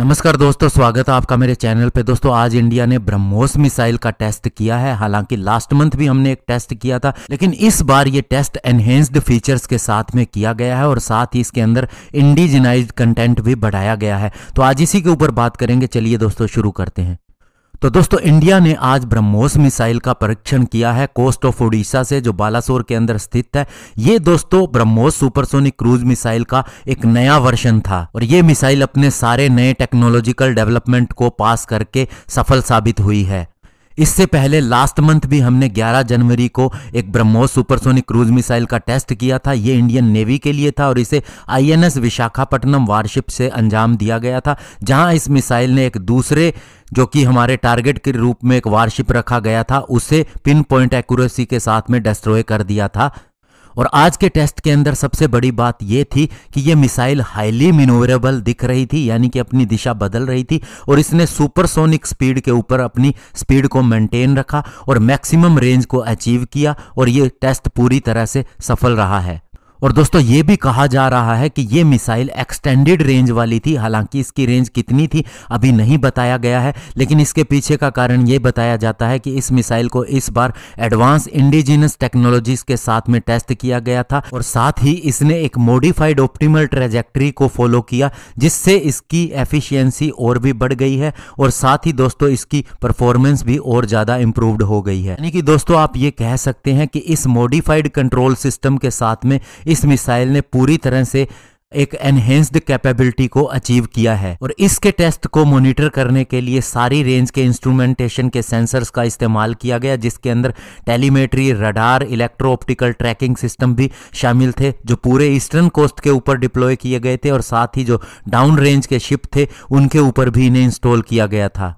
नमस्कार दोस्तों स्वागत है आपका मेरे चैनल पे दोस्तों आज इंडिया ने ब्रह्मोस मिसाइल का टेस्ट किया है हालांकि लास्ट मंथ भी हमने एक टेस्ट किया था लेकिन इस बार ये टेस्ट एनहेंस्ड फीचर्स के साथ में किया गया है और साथ ही इसके अंदर इंडिजिनाइज कंटेंट भी बढ़ाया गया है तो आज इसी के ऊपर बात करेंगे चलिए दोस्तों शुरू करते हैं तो दोस्तों इंडिया ने आज ब्रह्मोस मिसाइल का परीक्षण किया है कोस्ट ऑफ उड़ीसा से जो बालासोर के अंदर स्थित है ये दोस्तों ब्रह्मोस सुपरसोनिक क्रूज मिसाइल का एक नया वर्षन था और ये मिसाइल अपने सारे नए टेक्नोलॉजिकल डेवलपमेंट को पास करके सफल साबित हुई है इससे पहले लास्ट मंथ भी हमने 11 जनवरी को एक ब्रह्मोस सुपरसोनिक क्रूज मिसाइल का टेस्ट किया था ये इंडियन नेवी के लिए था और इसे आईएनएस विशाखापट्टनम वारशिप से अंजाम दिया गया था जहां इस मिसाइल ने एक दूसरे जो कि हमारे टारगेट के रूप में एक वारशिप रखा गया था उसे पिन पॉइंट एक्यूरेसी के साथ में डिस्ट्रॉय कर दिया था और आज के टेस्ट के अंदर सबसे बड़ी बात यह थी कि यह मिसाइल हाईली मिनोरेबल दिख रही थी यानी कि अपनी दिशा बदल रही थी और इसने सुपरसोनिक स्पीड के ऊपर अपनी स्पीड को मेंटेन रखा और मैक्सिमम रेंज को अचीव किया और ये टेस्ट पूरी तरह से सफल रहा है और दोस्तों ये भी कहा जा रहा है कि ये मिसाइल एक्सटेंडेड रेंज वाली थी हालांकि इसकी रेंज कितनी थी अभी नहीं बताया गया है लेकिन इसके पीछे का कारण ये बताया जाता है कि इस मिसाइल को इस बार एडवांस इंडिजिनस टेक्नोलॉजीज के साथ में टेस्ट किया गया था और साथ ही इसने एक मॉडिफाइड ऑप्टिमल ट्रेजेक्ट्री को फॉलो किया जिससे इसकी एफिशियंसी और भी बढ़ गई है और साथ ही दोस्तों इसकी परफॉर्मेंस भी और ज़्यादा इंप्रूव हो गई है यानी कि दोस्तों आप ये कह सकते हैं कि इस मॉडिफाइड कंट्रोल सिस्टम के साथ में इस मिसाइल ने पूरी तरह से एक एनहेंस्ड कैपेबिलिटी को अचीव किया है और इसके टेस्ट को मॉनिटर करने के लिए सारी रेंज के इंस्ट्रूमेंटेशन के सेंसर्स का इस्तेमाल किया गया जिसके अंदर telemetry radar electro optical tracking system भी शामिल थे जो पूरे ईस्टर्न कोस्ट के ऊपर डिप्लॉय किए गए थे और साथ ही जो डाउन रेंज के शिप थे उनके ऊपर भी इन्हें इंस्टॉल किया गया था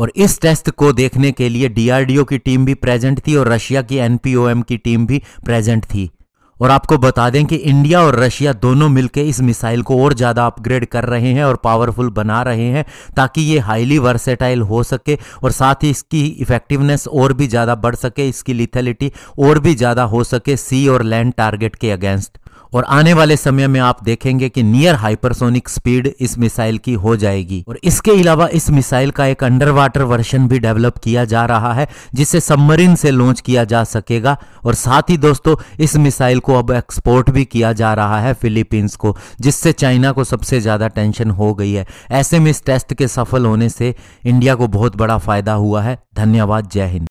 और इस टेस्ट को देखने के लिए डीआरडीओ की टीम भी प्रेजेंट थी और रशिया की एनपीओएम की टीम भी प्रेजेंट थी और आपको बता दें कि इंडिया और रशिया दोनों मिलकर इस मिसाइल को और ज़्यादा अपग्रेड कर रहे हैं और पावरफुल बना रहे हैं ताकि ये हाईली वर्सेटाइल हो सके और साथ ही इसकी इफेक्टिवनेस और भी ज़्यादा बढ़ सके इसकी लिथेलिटी और भी ज़्यादा हो सके सी और लैंड टारगेट के अगेंस्ट और आने वाले समय में आप देखेंगे कि नियर हाइपरसोनिक स्पीड इस मिसाइल की हो जाएगी और इसके अलावा इस मिसाइल का एक अंडर वाटर वर्शन भी डेवलप किया जा रहा है जिसे सबमरीन से लॉन्च किया जा सकेगा और साथ ही दोस्तों इस मिसाइल को अब एक्सपोर्ट भी किया जा रहा है फिलीपींस को जिससे चाइना को सबसे ज़्यादा टेंशन हो गई है ऐसे में इस टेस्ट के सफल होने से इंडिया को बहुत बड़ा फायदा हुआ है धन्यवाद जय हिंद